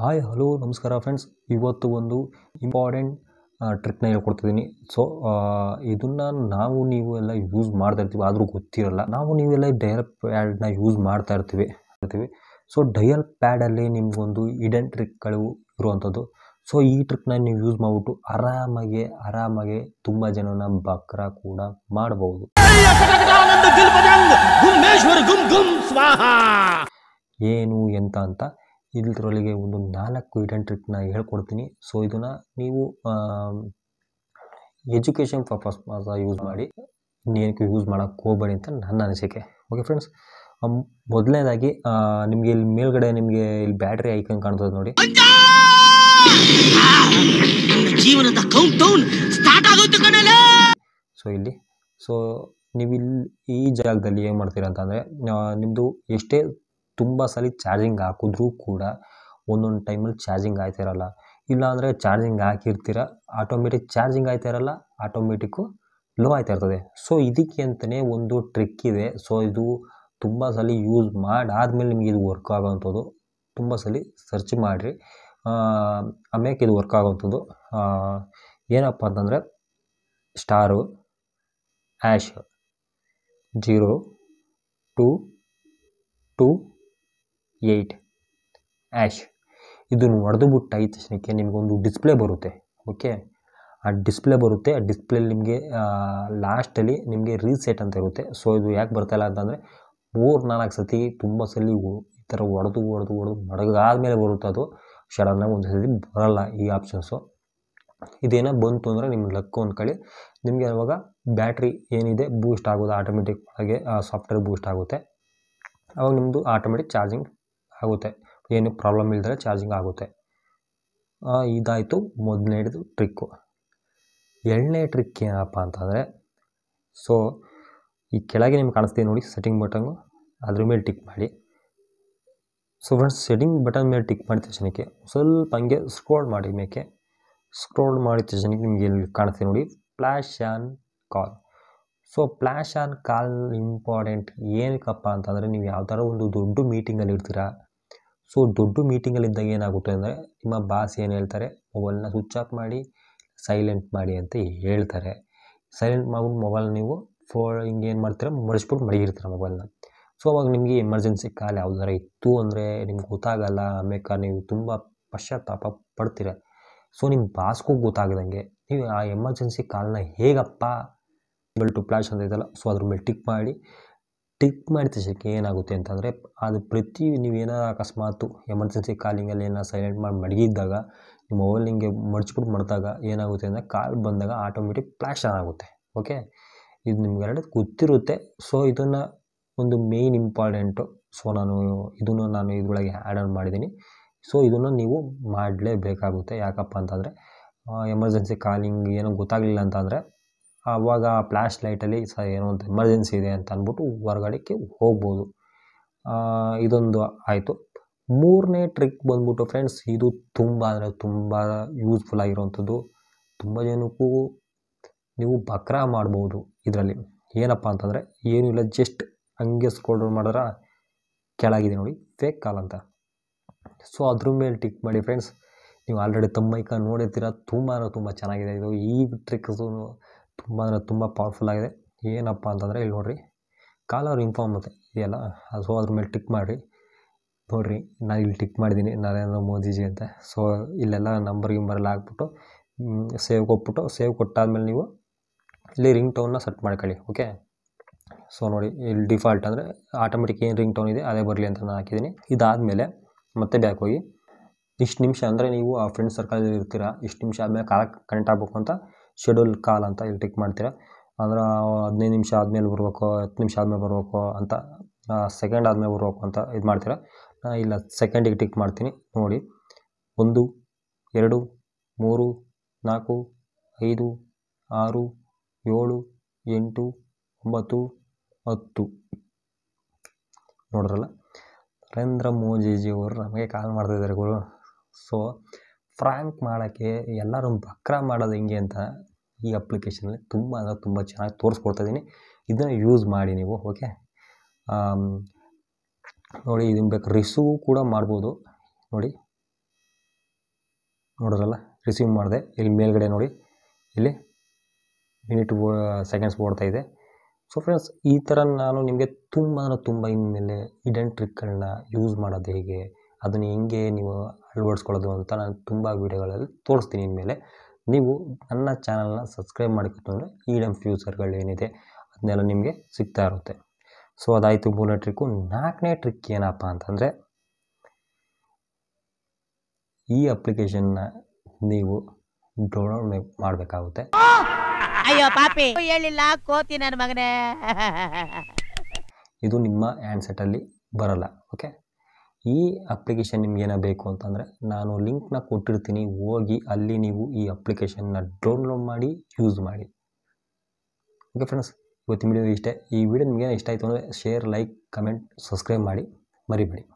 hi hello ನಮಸ್ಕಾರ friends ಇವತ್ತು ಒಂದು ಇಂಪಾರ್ಟೆಂಟ್ ಟ್ರಿಕ್ನ ಹೇಳ್ಕೊಡ್ತಿದ್ದೀನಿ ಸೊ ಇದನ್ನು ನಾವು ನೀವು ಎಲ್ಲ ಯೂಸ್ ಮಾಡ್ತಾ ಇರ್ತೀವಿ ಆದರೂ ಗೊತ್ತಿರಲ್ಲ ನಾವು ನೀವೆಲ್ಲ ಡಯಲ್ ಪ್ಯಾಡನ್ನ ಯೂಸ್ ಮಾಡ್ತಾ ಇರ್ತೀವಿ ಇರ್ತೀವಿ ಸೊ ಡಯಲ್ ಪ್ಯಾಡಲ್ಲಿ ನಿಮಗೊಂದು ಹಿಡನ್ ಟ್ರಿಕ್ಗಳು ಇರುವಂಥದ್ದು ಸೊ ಈ ಟ್ರಿಪ್ನ ನೀವು ಯೂಸ್ ಮಾಡಿಬಿಟ್ಟು ಆರಾಮಾಗಿ ಆರಾಮಾಗಿ ತುಂಬ ಜನನ ಬಕ್ರ ಕೂಡ ಮಾಡಬಹುದು ಏನು ಎಂತ ಅಂತ ಇದ್ರೊಳಗೆ ಒಂದು ನಾಲ್ಕು ಹಿಡನ್ ಟ್ರಿಕ್ನ ಹೇಳ್ಕೊಡ್ತೀನಿ ಸೊ ಇದನ್ನು ನೀವು ಎಜುಕೇಷನ್ ಪರ್ಪಸ್ ಯೂಸ್ ಮಾಡಿ ಇನ್ನೇನಕ್ಕೆ ಯೂಸ್ ಮಾಡೋಕ್ಕೆ ಹೋಗ್ಬೇಡಿ ಅಂತ ನನ್ನ ಅನಿಸಿಕೆ ಓಕೆ ಫ್ರೆಂಡ್ಸ್ ಮೊದಲನೇದಾಗಿ ನಿಮಗೆ ಇಲ್ಲಿ ಮೇಲ್ಗಡೆ ನಿಮಗೆ ಇಲ್ಲಿ ಬ್ಯಾಟ್ರಿ ಐಕನ್ ಕಾಣ್ತದೆ ನೋಡಿ ಸೊ ಇಲ್ಲಿ ಸೊ ನೀವು ಇಲ್ಲಿ ಈ ಜಾಗದಲ್ಲಿ ಏನು ಮಾಡ್ತೀರ ಅಂತಂದರೆ ನಿಮ್ಮದು ಎಷ್ಟೇ ತುಂಬ ಸಲ ಚಾರ್ಜಿಂಗ್ ಹಾಕಿದ್ರೂ ಕೂಡ ಒಂದೊಂದು ಟೈಮಲ್ಲಿ ಚಾರ್ಜಿಂಗ್ ಇರಲ್ಲ ಇಲ್ಲಾಂದರೆ ಚಾರ್ಜಿಂಗ್ ಹಾಕಿರ್ತೀರ ಆಟೋಮೆಟಿಕ್ ಚಾರ್ಜಿಂಗ್ ಇರಲ್ಲ ಆಟೋಮೆಟಿಕ್ಕು ಲೋ ಆಯ್ತಾ ಇರ್ತದೆ ಸೊ ಇದಕ್ಕೆ ಅಂತಲೇ ಒಂದು ಟ್ರಿಕ್ ಇದೆ ಸೊ ಇದು ತುಂಬ ಸಲ ಯೂಸ್ ಆದಮೇಲೆ ನಿಮಗೆ ಇದು ವರ್ಕ್ ಆಗೋವಂಥದ್ದು ತುಂಬ ಸಲ ಸರ್ಚ್ ಮಾಡಿರಿ ಆಮೇಲೆ ಇದು ವರ್ಕ್ ಆಗೋವಂಥದ್ದು ಏನಪ್ಪ ಅಂತಂದರೆ star hash zero two two eight hash ಇದನ್ನು ಹೊಡೆದು ಐದು ತಕ್ಷಣಕ್ಕೆ ನಿಮಗೊಂದು ಡಿಸ್ಪ್ಲೇ ಬರುತ್ತೆ ಓಕೆ ಆ ಡಿಸ್ಪ್ಲೇ ಬರುತ್ತೆ ಆ ಡಿಸ್ಪ್ಲೇಲಿ ನಿಮಗೆ ಲಾಸ್ಟಲ್ಲಿ ನಿಮಗೆ ರೀಸೆಟ್ ಅಂತ ಇರುತ್ತೆ ಸೊ ಇದು ಯಾಕೆ ಬರ್ತಾಯಿಲ್ಲ ಅಂತಂದರೆ ಮೂರು ನಾಲ್ಕು ಸತಿ ತುಂಬ ಸಲ ಈ ಥರ ಹೊಡೆದು ಹೊಡೆದು ಹೊಡೆದು ಮೇಲೆ ಬರುತ್ತೆ ಅದು ಶಡನ್ನಾಗಿ ಒಂದು ಸತಿ ಬರೋಲ್ಲ ಈ ಆಪ್ಷನ್ಸು ಇದೇನೋ ಬಂತು ಅಂದರೆ ನಿಮ್ಮ ಲಕ್ಕು ಅಂದ್ಕೊಳ್ಳಿ ನಿಮಗೆ ಅವಾಗ ಬ್ಯಾಟ್ರಿ ಏನಿದೆ ಬೂಸ್ಟ್ ಆಗೋದು ಆಟೋಮೆಟಿಕ್ ಆಗಿ ಸಾಫ್ಟ್ವೇರ್ ಬೂಸ್ಟ್ ಆಗುತ್ತೆ ಅವಾಗ ನಿಮ್ಮದು ಆಟೋಮೆಟಿಕ್ ಚಾರ್ಜಿಂಗ್ ಆಗುತ್ತೆ ಏನು ಪ್ರಾಬ್ಲಮ್ ಇಲ್ಲದೆ ಚಾರ್ಜಿಂಗ್ ಆಗುತ್ತೆ ಇದಾಯಿತು ಮೊದಲನೇದು ಟ್ರಿಕ್ಕು ಎರಡನೇ ಟ್ರಿಕ್ ಏನಪ್ಪ ಅಂತಂದರೆ ಸೊ ಈ ಕೆಳಗೆ ನಿಮ್ಗೆ ಕಾಣಿಸ್ತೀವಿ ನೋಡಿ ಸೆಟ್ಟಿಂಗ್ ಬಟನ್ನು ಅದ್ರ ಮೇಲೆ ಟಿಕ್ ಮಾಡಿ ಸೊ ಫ್ರೆಂಡ್ಸ್ ಸೆಟ್ಟಿಂಗ್ ಬಟನ್ ಮೇಲೆ ಟಿಕ್ ಮಾಡಿದ ತಕ್ಷಣಕ್ಕೆ ಸ್ವಲ್ಪ ಹಂಗೆ ಸ್ಕ್ರೋಲ್ ಮಾಡಿ ಮೇಕೆ ಸ್ಕ್ರೋಲ್ ಮಾಡಿದ ತಕ್ಷಣಕ್ಕೆ ನಿಮಗೆ ಇಲ್ಲಿ ಕಾಣಿಸ್ತೀವಿ ನೋಡಿ flash on call so flash on call important ಏನಕ್ಕಪ್ಪ ಅಂತಂದರೆ ನೀವು ಯಾವ ಥರ ಒಂದು ದೊಡ್ಡ ಮೀಟಿಂಗಲ್ಲಿ ಇರ್ತೀರಾ ಸೊ ದೊಡ್ಡ ಇದ್ದಾಗ ಏನಾಗುತ್ತೆ ಅಂದರೆ ನಿಮ್ಮ ಬಾಸ್ ಏನು ಹೇಳ್ತಾರೆ ಮೊಬೈಲ್ನ ಸ್ವಿಚ್ ಆಫ್ ಮಾಡಿ ಸೈಲೆಂಟ್ ಮಾಡಿ ಅಂತ ಹೇಳ್ತಾರೆ ಸೈಲೆಂಟ್ ಮಾಡ್ಬಿಟ್ಟು ಮೊಬೈಲ್ ನೀವು ಫೋ ಹಿಂಗೆ ಏನು ಮಾಡ್ತೀರ ಮಡಿಸ್ಬಿಟ್ಟು ಮಡಗಿರ್ತೀರ ಮೊಬೈಲ್ನ ಸೊ ಅವಾಗ ನಿಮಗೆ ಎಮರ್ಜೆನ್ಸಿ ಕಾಲ್ ಯಾವ್ದಾರ ಇತ್ತು ಅಂದರೆ ನಿಮ್ಗೆ ಗೊತ್ತಾಗಲ್ಲ ಆಮೇಕ ನೀವು ತುಂಬ ಪಶ್ಚಾತ್ತಾಪ ಪಡ್ತೀರ ಸೊ ನಿಮ್ಮ ಬಾಸ್ಗೂ ಗೊತ್ತಾಗದಂಗೆ ನೀವು ಆ ಎಮರ್ಜೆನ್ಸಿ ಕಾಲ್ನ ಹೇಗಪ್ಪ ಬಲ್ ಟು ಪ್ಲಾಶ್ ಅಂತ ಇದೆಯಲ್ಲ ಸೊ ಅದ್ರ ಮೇಲೆ ಟಿಕ್ ಮಾಡಿ ಟಿಕ್ ಮಾಡಿದ ತಕ್ಷಣಕ್ಕೆ ಏನಾಗುತ್ತೆ ಅಂತಂದರೆ ಅದು ಪ್ರತಿ ನೀವು ನೀವೇನಾರು ಅಕಸ್ಮಾತು ಎಮರ್ಜೆನ್ಸಿ ಕಾಲಿಂಗಲ್ಲಿ ಏನೋ ಸೈಲೆಂಟ್ ಮಾಡಿ ಮಡಗಿದ್ದಾಗ ನಿಮ್ಮ ಮೊಬೈಲ್ ನಿಮಗೆ ಮಡ್ಚ್ಬಿಟ್ಟು ಮಡ್ದಾಗ ಏನಾಗುತ್ತೆ ಅಂದರೆ ಕಾಲ್ ಬಂದಾಗ ಆಟೋಮೆಟಿಕ್ ಫ್ಲ್ಯಾಶ್ ಆನ್ ಆಗುತ್ತೆ ಓಕೆ ಇದು ಎರಡು ಗೊತ್ತಿರುತ್ತೆ ಸೊ ಇದನ್ನು ಒಂದು ಮೇಯ್ನ್ ಇಂಪಾರ್ಟೆಂಟು ಸೊ ನಾನು ಇದನ್ನು ನಾನು ಇದರೊಳಗೆ ಆ್ಯಡ್ ಆನ್ ಮಾಡಿದ್ದೀನಿ ಸೊ ಇದನ್ನು ನೀವು ಮಾಡಲೇಬೇಕಾಗುತ್ತೆ ಯಾಕಪ್ಪ ಅಂತಂದರೆ ಎಮರ್ಜೆನ್ಸಿ ಕಾಲಿಂಗ್ ಏನೋ ಗೊತ್ತಾಗಲಿಲ್ಲ ಅಂತಂದರೆ ಆವಾಗ ಫ್ಲ್ಯಾಶ್ ಲೈಟಲ್ಲಿ ಸ ಏನೋ ಒಂದು ಎಮರ್ಜೆನ್ಸಿ ಇದೆ ಅಂತ ಅಂದ್ಬಿಟ್ಟು ಹೊರಗಡೆಕ್ಕೆ ಹೋಗ್ಬೋದು ಇದೊಂದು ಆಯಿತು ಮೂರನೇ ಟ್ರಿಕ್ ಬಂದ್ಬಿಟ್ಟು ಫ್ರೆಂಡ್ಸ್ ಇದು ತುಂಬ ಅಂದರೆ ತುಂಬ ಯೂಸ್ಫುಲ್ ಆಗಿರುವಂಥದ್ದು ತುಂಬ ಜನಕ್ಕೂ ನೀವು ಬಕ್ರಾ ಮಾಡ್ಬೋದು ಇದರಲ್ಲಿ ಏನಪ್ಪ ಅಂತಂದರೆ ಏನೂ ಇಲ್ಲ ಜಸ್ಟ್ ಹಂಗೆ ಸ್ಕ್ರೋಲ್ ಕೆಳಗಿದೆ ನೋಡಿ ಫೇಕ್ ಕಾಲ್ ಅಂತ ಸೊ ಅದ್ರ ಮೇಲೆ ಟಿಕ್ ಮಾಡಿ ಫ್ರೆಂಡ್ಸ್ ನೀವು ಆಲ್ರೆಡಿ ತಮ್ಮೈಕ ನೋಡಿರ್ತೀರ ತುಂಬ ಅಂದರೆ ತುಂಬ ಚೆನ್ನಾಗಿದೆ ಇದು ಈ ಟ್ರಿಕ್ಸು ತುಂಬ ಅಂದರೆ ತುಂಬ ಪವರ್ಫುಲ್ ಆಗಿದೆ ಏನಪ್ಪ ಅಂತಂದರೆ ಇಲ್ಲಿ ನೋಡಿರಿ ಕಾಲ್ ಇನ್ಫಾರ್ಮ್ ಅಂತ ಇದೆಯಲ್ಲ ಸೊ ಅದ್ರ ಮೇಲೆ ಟಿಕ್ ಮಾಡಿರಿ ನೋಡಿರಿ ನಾನು ಇಲ್ಲಿ ಟಿಕ್ ಮಾಡಿದ್ದೀನಿ ನರೇಂದ್ರ ಮೋದಿಜಿ ಅಂತ ಸೊ ಇಲ್ಲೆಲ್ಲ ನಂಬರ್ ಗಿಂಬರೆಲ್ಲ ಹಾಕ್ಬಿಟ್ಟು ಸೇವ್ ಕೊಟ್ಬಿಟ್ಟು ಸೇವ್ ಕೊಟ್ಟಾದ್ಮೇಲೆ ನೀವು ಇಲ್ಲಿ ರಿಂಗ್ ಟೋನ್ನ ಸೆಟ್ ಮಾಡ್ಕೊಳ್ಳಿ ಓಕೆ ಸೊ ನೋಡಿ ಇಲ್ಲಿ ಡಿಫಾಲ್ಟ್ ಅಂದರೆ ಆಟೋಮೆಟಿಕ್ ಏನು ರಿಂಗ್ ಟೋನ್ ಇದೆ ಅದೇ ಬರಲಿ ಅಂತ ನಾನು ಹಾಕಿದ್ದೀನಿ ಇದಾದಮೇಲೆ ಮತ್ತೆ ಬ್ಯಾಕ್ ಹೋಗಿ ಇಷ್ಟು ನಿಮಿಷ ಅಂದರೆ ನೀವು ಆ ಫ್ರೆಂಡ್ ಸರ್ಕಲ್ ಇರ್ತೀರಾ ಇಷ್ಟು ನಿಮಿಷ ಆದಮೇಲೆ ಕಾಲಕ್ಕೆ ಕನೆಕ್ಟ್ ಆಗಬೇಕು ಅಂತ ಶೆಡ್ಯೂಲ್ ಕಾಲ್ ಅಂತ ಇಲ್ಲಿ ಟಿಕ್ ಮಾಡ್ತೀರಾ ಅಂದ್ರೆ ಹದಿನೈದು ನಿಮಿಷ ಆದಮೇಲೆ ಬರಬೇಕು ಹತ್ತು ನಿಮಿಷ ಆದಮೇಲೆ ಬರಬೇಕು ಅಂತ ಸೆಕೆಂಡ್ ಆದಮೇಲೆ ಬರಬೇಕು ಅಂತ ಇದು ಮಾಡ್ತೀರಾ ಇಲ್ಲ ಸೆಕೆಂಡಿಗೆ ಟಿಕ್ ಮಾಡ್ತೀನಿ ನೋಡಿ ಒಂದು ಎರಡು ಮೂರು ನಾಲ್ಕು ಐದು ಆರು ಏಳು ಎಂಟು ಒಂಬತ್ತು ಹತ್ತು ನೋಡ್ರಲ್ಲ ನರೇಂದ್ರ ಮೋದಿಜಿಯವರು ನಮಗೆ ಕಾಲ್ ಮಾಡ್ತಾ ಇದ್ದಾರೆ ಗುರು ಸೊ ಫ್ರ್ಯಾಂಕ್ ಮಾಡೋಕ್ಕೆ ಎಲ್ಲರೂ ಬಕ್ರಾ ಮಾಡೋದು ಹೆಂಗೆ ಅಂತ ಈ ಅಪ್ಲಿಕೇಶನಲ್ಲಿ ತುಂಬ ಅಂದರೆ ತುಂಬ ಚೆನ್ನಾಗಿ ತೋರಿಸ್ಕೊಡ್ತಾಯಿದ್ದೀನಿ ಇದನ್ನು ಯೂಸ್ ಮಾಡಿ ನೀವು ಓಕೆ ನೋಡಿ ಇದನ್ನು ಬೇಕು ರಿಸೀವ್ ಕೂಡ ಮಾಡ್ಬೋದು ನೋಡಿ ನೋಡಿದ್ರಲ್ಲ ರಿಸೀವ್ ಮಾಡಿದೆ ಇಲ್ಲಿ ಮೇಲ್ಗಡೆ ನೋಡಿ ಇಲ್ಲಿ ಮಿನಿಟ್ ಸೆಕೆಂಡ್ಸ್ ಓಡ್ತಾ ಇದೆ ಸೊ ಫ್ರೆಂಡ್ಸ್ ಈ ಥರ ನಾನು ನಿಮಗೆ ತುಂಬ ಅಂದರೆ ತುಂಬ ಇನ್ಮೇಲೆ ಹಿಡನ್ ಟ್ರಿಕ್ಗಳನ್ನ ಯೂಸ್ ಮಾಡೋದು ಹೇಗೆ ಅದನ್ನು ಹೆಂಗೆ ನೀವು ಅಳವಡಿಸ್ಕೊಳ್ಳೋದು ಅಂತ ನಾನು ತುಂಬ ವೀಡಿಯೋಗಳಲ್ಲಿ ತೋರಿಸ್ತೀನಿ ಇನ್ಮೇಲೆ ನೀವು ನನ್ನ ಚಾನಲ್ನ ಸಬ್ಸ್ಕ್ರೈಬ್ ಮಾಡ್ಕೊತಂದರೆ ಈ ಈಡಮ್ ಫ್ಯೂಚರ್ಗಳು ಏನಿದೆ ಅದನ್ನೆಲ್ಲ ನಿಮಗೆ ಸಿಗ್ತಾ ಇರುತ್ತೆ ಸೊ ಅದಾಯಿತು ಮೂರನೇ ಟ್ರಿಕ್ಕು ನಾಲ್ಕನೇ ಟ್ರಿಕ್ ಏನಪ್ಪ ಅಂತಂದರೆ ಈ ಅಪ್ಲಿಕೇಶನ್ನ ನೀವು ಡೌನ್ಲೋಡ್ ಮಾಡಬೇಕಾಗುತ್ತೆ ಅಯ್ಯೋ ಪಾಪಿ ಹೇಳಿಲ್ಲ ಕೋತಿ ನನ್ನ ಮಗನೇ ಇದು ನಿಮ್ಮ ಹ್ಯಾಂಡ್ಸೆಟ್ಟಲ್ಲಿ ಬರಲ್ಲ ಓಕೆ ಈ ಅಪ್ಲಿಕೇಶನ್ ನಿಮ್ಗೇನ ಬೇಕು ಅಂತಂದರೆ ನಾನು ಲಿಂಕ್ನ ಕೊಟ್ಟಿರ್ತೀನಿ ಹೋಗಿ ಅಲ್ಲಿ ನೀವು ಈ ಅಪ್ಲಿಕೇಶನ್ನ ಡೌನ್ಲೋಡ್ ಮಾಡಿ ಯೂಸ್ ಮಾಡಿ ಓಕೆ ಫ್ರೆಂಡ್ಸ್ ಇವತ್ತಿನ ವಿಡಿಯೋ ಇಷ್ಟೇ ಈ ವಿಡಿಯೋ ನಿಮ್ಗೇನೋ ಇಷ್ಟ ಆಯಿತು ಅಂದರೆ ಶೇರ್ ಲೈಕ್ ಕಮೆಂಟ್ ಸಬ್ಸ್ಕ್ರೈಬ್ ಮಾಡಿ ಮರಿಬೇಡಿ